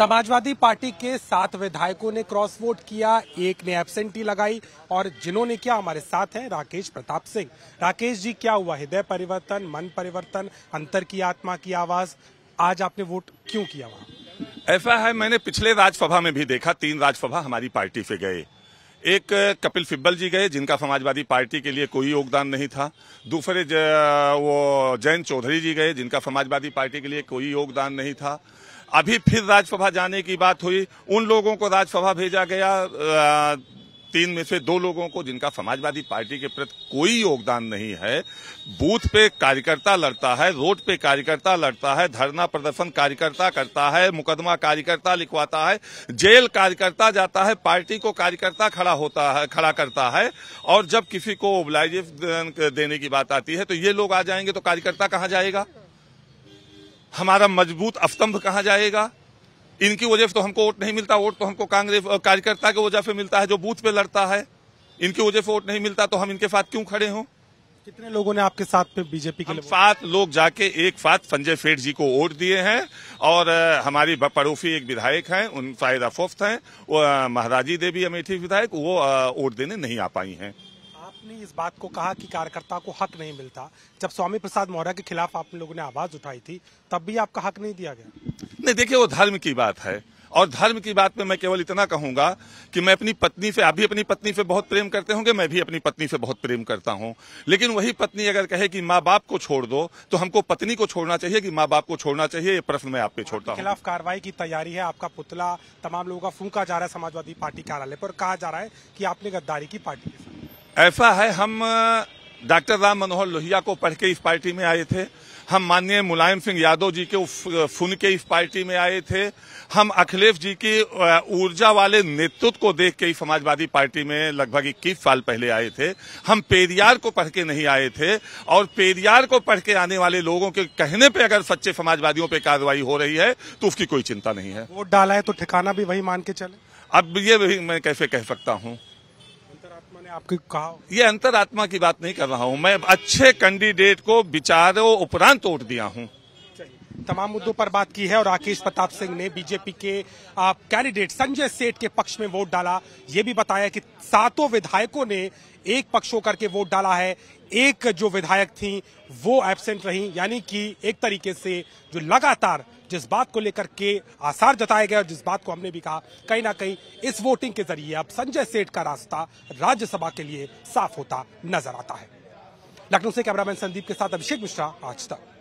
Samajwadi party के सात विधायकों ने क्रॉस वोट किया एक ने एबसेंटी लगाई और जिन्होंने किया हमारे साथ हैं राकेश प्रताप सिंह राकेश जी क्या हुआ हृदय परिवर्तन मन परिवर्तन अंतर की आत्मा की आवाज आज आपने वोट क्यों किया वहां ऐसा है मैंने पिछले राज्यसभा में भी देखा तीन राज्यसभा हमारी पार्टी से गए एक कपिल सिब्बल जी गए जिनका समाजवादी पार्टी के लिए कोई योगदान नहीं था दूसरे वो जयंत चौधरी जी गए जिनका समाजवादी पार्टी के लिए कोई योगदान नहीं था अभी फिर राज्यसभा जाने की बात हुई उन लोगों को राज्यसभा भेजा गया तीन में से दो लोगों को जिनका समाजवादी पार्टी के प्रति कोई योगदान नहीं है बूथ पे कार्यकर्ता लड़ता है रोड पे कार्यकर्ता लड़ता है धरना प्रदर्शन कार्यकर्ता करता है मुकदमा कार्यकर्ता लिखवाता है जेल कार्यकर्ता जाता है पार्टी को कार्यकर्ता खड़ा होता है खड़ा करता है और जब किसी को ओबलाइजेशन देने की बात आती है तो ये लोग आ जाएंगे तो कार्यकर्ता कहाँ जाएगा हमारा मजबूत अफतंभ कहाँ जाएगा इनकी वजह से तो हमको वोट नहीं मिलता वोट तो हमको कांग्रेस कार्यकर्ता की वजह से मिलता है जो बूथ पे लड़ता है इनकी वजह से वोट नहीं मिलता तो हम इनके साथ क्यों खड़े हों कितने लोगों ने आपके साथ पे बीजेपी के सात लोग जाके एक साथ संजय सेठ जी को वोट दिए हैं और हमारी पड़ोसी एक विधायक हैं उन फायदा फोफ्त हैं महाराजी देवी अमेठी विधायक वो वोट देने नहीं आ पाई हैं आपने इस बात को कहा कि कार्यकर्ता को हक नहीं मिलता जब स्वामी प्रसाद मौर्य के खिलाफ आप लोगों ने आवाज उठाई थी तब भी आपका हक नहीं दिया गया नहीं देखिए वो धर्म की बात है और धर्म की बात में मैं केवल इतना कहूंगा कि मैं अपनी पत्नी से आप भी अपनी पत्नी से बहुत प्रेम करते होंगे मैं भी अपनी पत्नी से बहुत प्रेम करता हूं लेकिन वही पत्नी अगर कहे कि माँ बाप को छोड़ दो तो हमको पत्नी को छोड़ना चाहिए कि माँ बाप को छोड़ना चाहिए ये प्रश्न मैं आप पे छोड़ता हूँ खिलाफ कार्रवाई की तैयारी है आपका पुतला तमाम लोगों का फूका जा रहा है समाजवादी पार्टी कार्यालय पर कहा जा रहा है कि आपने गद्दारी की पार्टी के साथ ऐसा है हम डॉक्टर राम मनोहर लोहिया को पढ़ के इस पार्टी में आए थे हम माननीय मुलायम सिंह यादव जी के फुन के इस पार्टी में आए थे हम अखिलेश जी की ऊर्जा वाले नेतृत्व को देख के ही समाजवादी पार्टी में लगभग इक्कीस साल पहले आए थे हम पेरियार को पढ़ के नहीं आए थे और पेरियार को पढ़ के आने वाले लोगों के कहने पे अगर सच्चे समाजवादियों पे कार्रवाई हो रही है तो उसकी कोई चिंता नहीं है वोट डाला है तो ठिकाना भी वही मान के चले अब ये मैं कैसे कह सकता हूँ अंतरात्मा ने आपके कहा ये अंतरात्मा की बात नहीं कर रहा हूँ मैं अच्छे कैंडिडेट को विचारों उपरांत वोट दिया हूँ तमाम मुद्दों पर बात की है और राकेश प्रताप सिंह ने बीजेपी के कैंडिडेट संजय सेठ के पक्ष में वोट डाला ये भी बताया कि सातों विधायकों ने एक पक्ष होकर के वोट डाला है एक जो विधायक थी वो एबसेंट रही यानी कि एक तरीके से जो लगातार जिस बात को लेकर के आसार जताए गए और जिस बात को हमने भी कहा कहीं ना कहीं इस वोटिंग के जरिए अब संजय सेठ का रास्ता राज्यसभा के लिए साफ होता नजर आता है लखनऊ से कैमरामैन संदीप के साथ अभिषेक मिश्रा आज तक